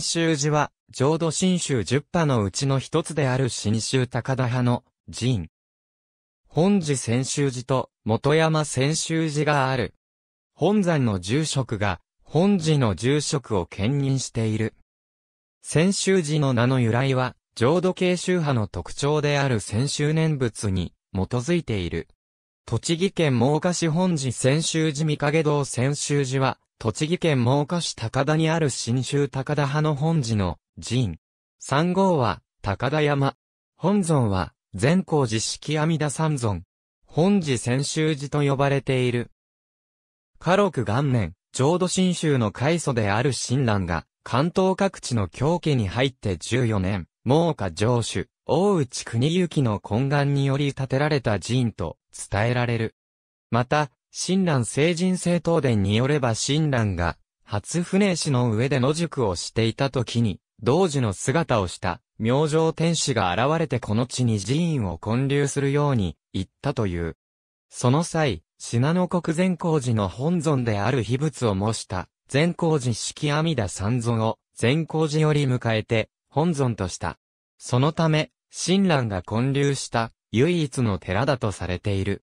信州寺は、浄土真宗十派のうちの一つである新州高田派の寺院。本寺専修寺と元山専修寺がある。本山の住職が本寺の住職を兼任している。専修寺の名の由来は、浄土系宗派の特徴である専修念仏に基づいている。栃木県真岡市本寺千州寺御影堂千州寺は、栃木県真岡市高田にある新州高田派の本寺の寺院。三号は高田山。本尊は善光寺式阿弥陀三尊。本寺千州寺と呼ばれている。家禄元年、浄土真宗の開祖である親鸞が、関東各地の教家に入って14年、猛火上主。大内国行の懇願により建てられた寺院と伝えられる。また、親鸞聖人聖東伝によれば親鸞が、初船師の上で野宿をしていた時に、同時の姿をした、明星天使が現れてこの地に寺院を建立するように、言ったという。その際、品の国善光寺の本尊である秘仏を模した、善光寺式阿弥陀三尊を、善光寺より迎えて、本尊とした。そのため、親鸞が建立した唯一の寺だとされている。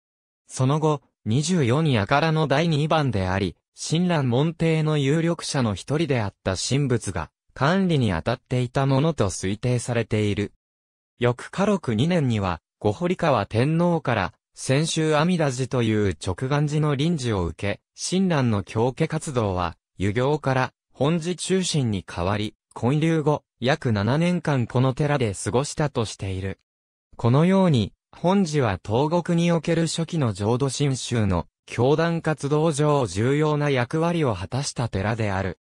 その後、24にあからの第2番であり、親鸞門弟の有力者の一人であった神仏が管理に当たっていたものと推定されている。翌火禄2年には、御堀川天皇から先週阿弥陀寺という直願寺の臨時を受け、親鸞の教家活動は、湯行から本寺中心に変わり、混流後、約7年間この寺で過ごしたとしている。このように、本寺は東国における初期の浄土真宗の教団活動上重要な役割を果たした寺である。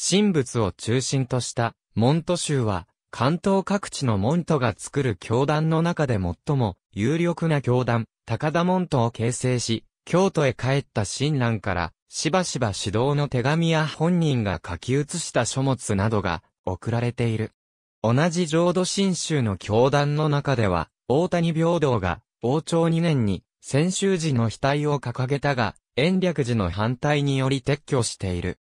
神仏を中心とした門徒宗は、関東各地の門徒が作る教団の中で最も有力な教団、高田門徒を形成し、京都へ帰った親鸞から、しばしば指導の手紙や本人が書き写した書物などが送られている。同じ浄土真宗の教団の中では、大谷平等が、王朝2年に、先修寺の額を掲げたが、延暦寺の反対により撤去している。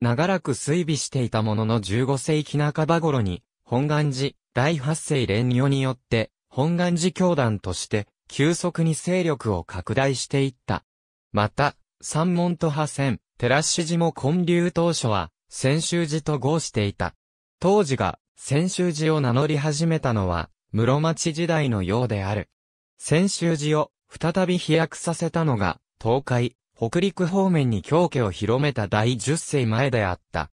長らく推微していたものの15世紀半ば頃に、本願寺、第8世連与によって、本願寺教団として、急速に勢力を拡大していった。また、三門と派船、寺師寺も建立当初は、泉州寺と合していた。当時が、泉州寺を名乗り始めたのは、室町時代のようである。泉州寺を、再び飛躍させたのが、東海、北陸方面に狂家を広めた第十世前であった。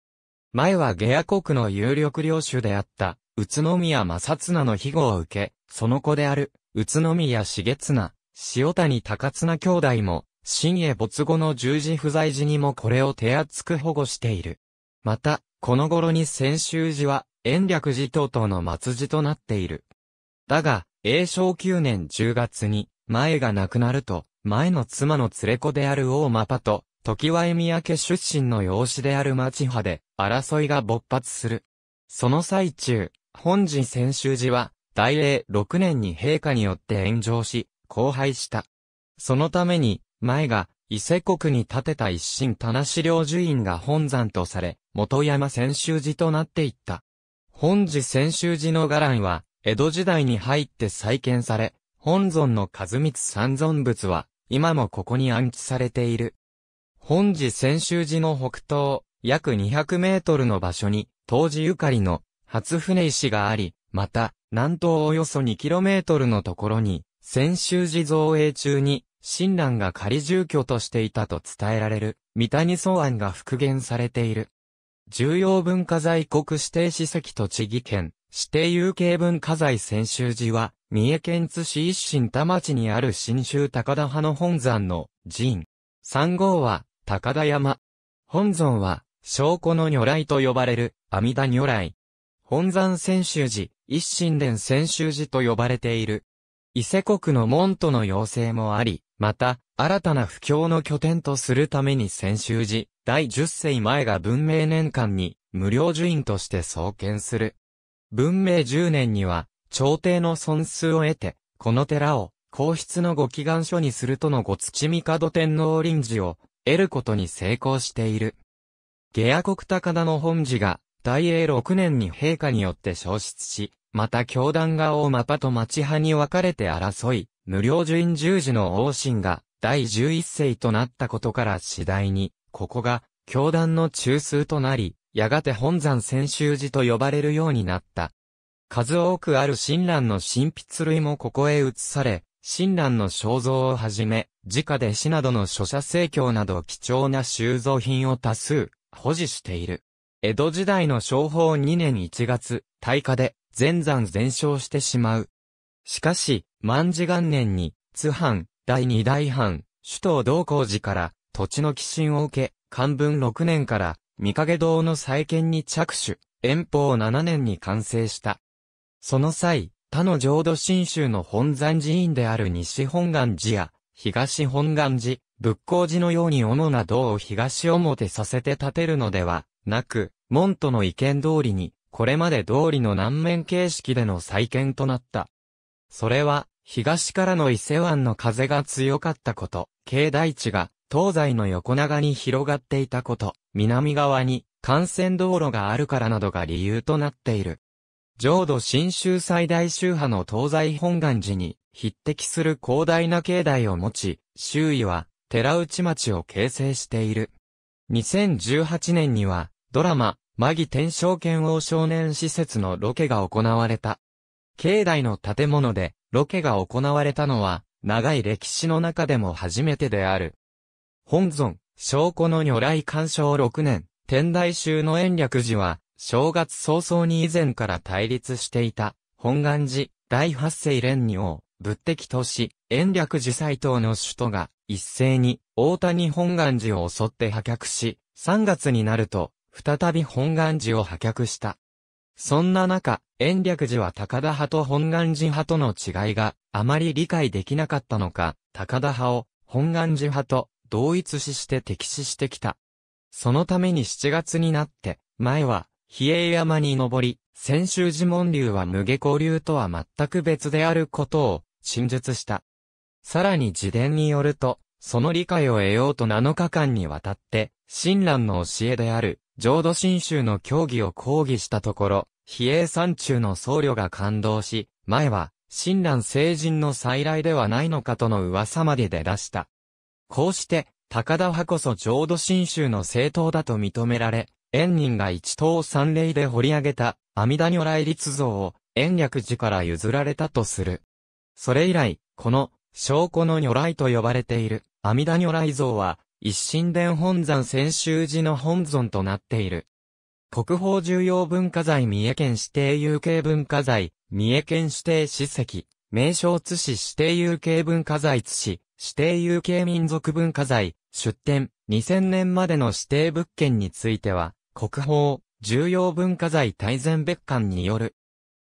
前は下野国の有力領主であった、宇都宮正綱の庇護を受け、その子である、宇都宮茂綱、塩谷高綱兄弟も、新栄没後の十字不在時にもこれを手厚く保護している。また、この頃に千秋寺は、延暦寺等々の末寺となっている。だが、永正九年十月に、前が亡くなると、前の妻の連れ子である大間パと、時は宮家出身の養子である町派で、争いが勃発する。その最中、本寺千秋寺は、大英6年に陛下によって炎上し、荒廃した。そのために、前が、伊勢国に建てた一心棚資料樹院が本山とされ、元山千秋寺となっていった。本寺千秋寺の伽藍は、江戸時代に入って再建され、本尊の和光三尊仏は、今もここに安置されている。本寺千秋寺の北東、約200メートルの場所に、当時ゆかりの、初船石があり、また、南東およそ 2km のところに、先週寺造営中に、親鸞が仮住居としていたと伝えられる、三谷草案が復元されている。重要文化財国指定史跡栃木県、指定有形文化財専修寺は、三重県津市一新田町にある新州高田派の本山の寺院。三号は、高田山。本尊は、証拠の如来と呼ばれる、阿弥陀如来。本山専修寺、一神殿専修寺と呼ばれている。伊勢国の門徒の要請もあり、また、新たな布教の拠点とするために専修寺、第十世前が文明年間に、無料寺院として創建する。文明十年には、朝廷の損数を得て、この寺を、皇室のご祈願書にするとのご土帝天皇臨時を、得ることに成功している。下野国高田の本寺が、大英六年に陛下によって消失し、また教団が大マパと町派に分かれて争い、無料寿院十字の王神が第十一世となったことから次第に、ここが教団の中枢となり、やがて本山千秋寺と呼ばれるようになった。数多くある親鸞の神筆類もここへ移され、親鸞の肖像をはじめ、自家で子などの書写聖教など貴重な収蔵品を多数保持している。江戸時代の商法2年1月、大火で全山全焼してしまう。しかし、万事元年に、津藩、第二大藩、首都道光寺から、土地の寄進を受け、漢文六年から、御影堂の再建に着手、遠方七年に完成した。その際、他の浄土真宗の本山寺院である西本願寺や、東本願寺、仏光寺のように主な堂を東表させて建てるのではなく、門徒の意見通りに、これまで通りの南面形式での再建となった。それは、東からの伊勢湾の風が強かったこと、境内地が東西の横長に広がっていたこと、南側に幹線道路があるからなどが理由となっている。浄土新州最大宗派の東西本願寺に匹敵する広大な境内を持ち、周囲は寺内町を形成している。2018年にはドラマ、マギ天正剣王少年施設のロケが行われた。境内の建物でロケが行われたのは、長い歴史の中でも初めてである。本尊、証拠の如来鑑賞6年、天台宗の延暦寺は、正月早々に以前から対立していた、本願寺、第八世蓮に王、仏敵とし、延暦寺斎藤の首都が、一斉に、大谷本願寺を襲って破却し、3月になると、再び本願寺を破却した。そんな中、延暦寺は高田派と本願寺派との違いがあまり理解できなかったのか、高田派を本願寺派と同一視して敵視してきた。そのために7月になって、前は、比叡山に登り、千秋寺門流は無下交流とは全く別であることを、陳述した。さらに自伝によると、その理解を得ようと7日間にわたって、親鸞の教えである、浄土真宗の教義を抗議したところ、比叡山中の僧侶が感動し、前は、親鸞聖人の再来ではないのかとの噂まで出だした。こうして、高田派こそ浄土真宗の正当だと認められ、縁人が一等三例で掘り上げた阿弥陀如来立像を延暦寺から譲られたとする。それ以来、この証拠の如来と呼ばれている阿弥陀如来像は一神殿本山千秋寺の本尊となっている。国宝重要文化財三重県指定有形文化財、三重県指定史跡、名称津市指定有形文化財津市、指定有形民族文化財、出展、2000年までの指定物件については、国宝、重要文化財大全別館による。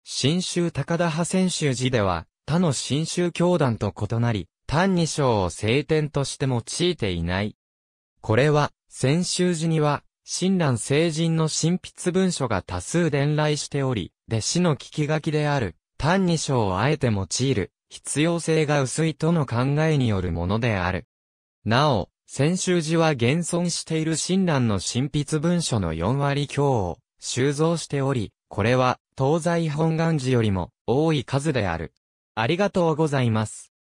新州高田派千秋寺では、他の新州教団と異なり、単に章を聖典として用いていない。これは、先週時には、親鸞聖人の新筆文書が多数伝来しており、弟子の聞き書きである、単二章をあえて用いる、必要性が薄いとの考えによるものである。なお、先週時は現存している親鸞の新筆文書の4割強を収蔵しており、これは東西本願寺よりも多い数である。ありがとうございます。